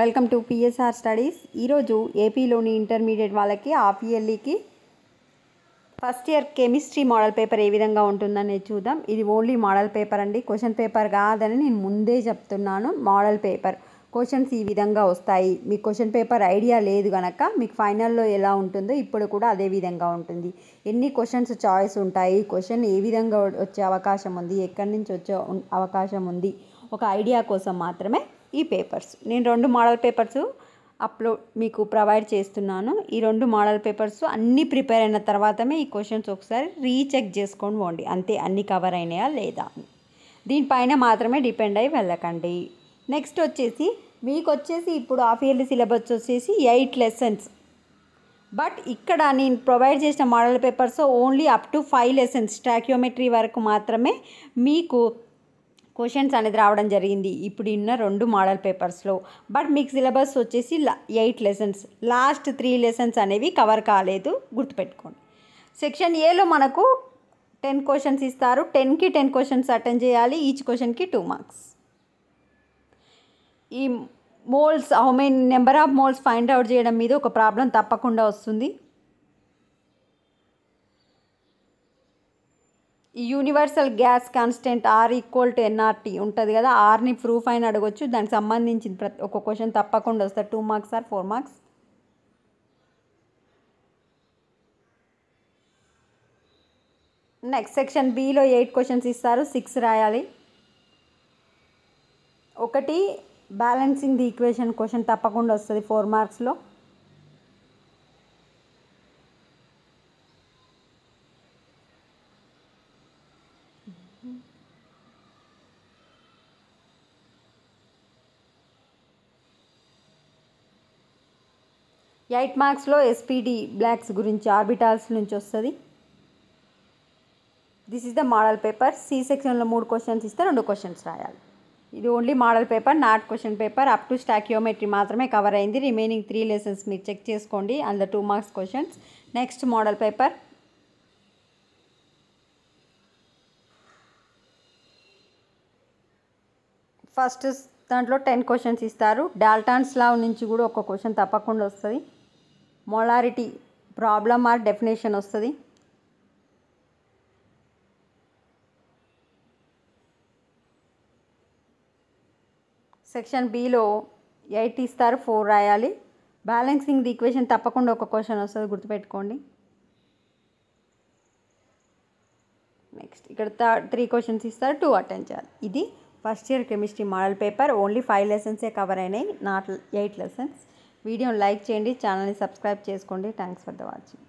welcome to PSR studies ఈరోజు ఏపీలోని intermediate వాళ్ళకి హాఫ్ ఇయర్లీకి first year chemistry model paper ఏ విధంగా ఉంటుందనేది చూద్దాం ఇది ఓన్లీ మోడల్ పేపర్ అండి క్వశ్చన్ పేపర్ కాదని నేను ముందే చెప్తున్నాను మోడల్ పేపర్ క్వశ్చన్స్ ఈ విధంగా వస్తాయి మీకు క్వశ్చన్ పేపర్ ఐడియా లేదు కనుక మీకు ఫైనల్లో ఎలా ఉంటుందో ఇప్పుడు కూడా అదే విధంగా ఉంటుంది ఎన్ని క్వశ్చన్స్ చాయిస్ ఉంటాయి క్వశ్చన్ ఏ విధంగా వచ్చే అవకాశం ఉంది ఎక్కడి నుంచి వచ్చే అవకాశం ఉంది ఒక ఐడియా కోసం మాత్రమే ఈ పేపర్స్ నేను రెండు మోడల్ పేపర్స్ అప్లోడ్ మీకు ప్రొవైడ్ చేస్తున్నాను ఈ రెండు మోడల్ పేపర్స్ అన్నీ ప్రిపేర్ అయిన తర్వాతమే ఈ క్వశ్చన్స్ ఒకసారి రీచెక్ చేసుకొని పోండి అంతే అన్ని కవర్ అయినాయా లేదా దీనిపైన మాత్రమే డిపెండ్ అయి వెళ్ళకండి నెక్స్ట్ వచ్చేసి మీకు వచ్చేసి ఇప్పుడు హాఫ్ ఇయర్లీ సిలబస్ వచ్చేసి ఎయిట్ లెసన్స్ బట్ ఇక్కడ నేను ప్రొవైడ్ చేసిన model papers only up to five lessons stoichiometry వరకు మాత్రమే మీకు క్వశ్చన్స్ అనేది రావడం జరిగింది ఇప్పుడు ఉన్న రెండు మోడల్ పేపర్స్లో బట్ మీకు సిలబస్ వచ్చేసి eight lessons last three lessons అనేవి కవర్ కాలేదు గుర్తుపెట్టుకోండి సెక్షన్ ఏలో మనకు టెన్ క్వశ్చన్స్ ఇస్తారు టెన్కి టెన్ క్వశ్చన్స్ అటెండ్ చేయాలి ఈచ్ క్వశ్చన్కి టూ మార్క్స్ ఈ moles how many number of moles find out చేయడం మీద ఒక ప్రాబ్లం తప్పకుండా వస్తుంది ఈ universal gas constant R equal to NRT ఉంటుంది కదా ఆర్ని ప్రూఫ్ అయిన అడగొచ్చు దానికి సంబంధించిన ప్రతి ఒక క్వశ్చన్ తప్పకుండా వస్తారు two marks or four marks next section బిలో ఎయిట్ క్వశ్చన్స్ ఇస్తారు సిక్స్ రాయాలి ఒకటి బ్యాలెన్సింగ్ ది ఈక్వేషన్ క్వశ్చన్ తప్పకుండా వస్తుంది ఫోర్ మార్క్స్లో ఎయిట్ మార్క్స్లో ఎస్పీడి బ్లాక్స్ గురించి ఆర్బిటాల్స్ నుంచి వస్తుంది this is the model paper C సెక్షన్లో మూడు క్వశ్చన్స్ ఇస్తే రెండు క్వశ్చన్స్ రాయాలి ఇది only model paper not question paper up to stoichiometry మాత్రమే కవర్ అయింది రిమైనింగ్ త్రీ లెసన్స్ మీరు చెక్ చేసుకోండి and the two marks questions next model paper first దాంట్లో టెన్ క్వశ్చన్స్ ఇస్తారు డాల్టాన్స్ లా నుంచి కూడా ఒక క్వశ్చన్ తప్పకుండా వస్తుంది మొలారిటీ ప్రాబ్లం ఆర్ డెఫినేషన్ వస్తుంది సెక్షన్ బిలో ఎయిట్ ఇస్తారు ఫోర్ రాయాలి బ్యాలెన్సింగ్ ది ఈక్వేషన్ తప్పకుండా ఒక క్వశ్చన్ వస్తుంది గుర్తుపెట్టుకోండి నెక్స్ట్ ఇక్కడ త్రీ క్వశ్చన్స్ ఇస్తారు టూ అటెండ్ చేయాలి ఇది first year chemistry model paper only five లెసన్సే కవర్ అయినాయి నాట్ ఎయిట్ లెసన్స్ వీడియోని లైక్ చేయండి ఛానల్ని సబ్స్క్రైబ్ చేసుకోండి థ్యాంక్స్ ఫర్ ద వాచింగ్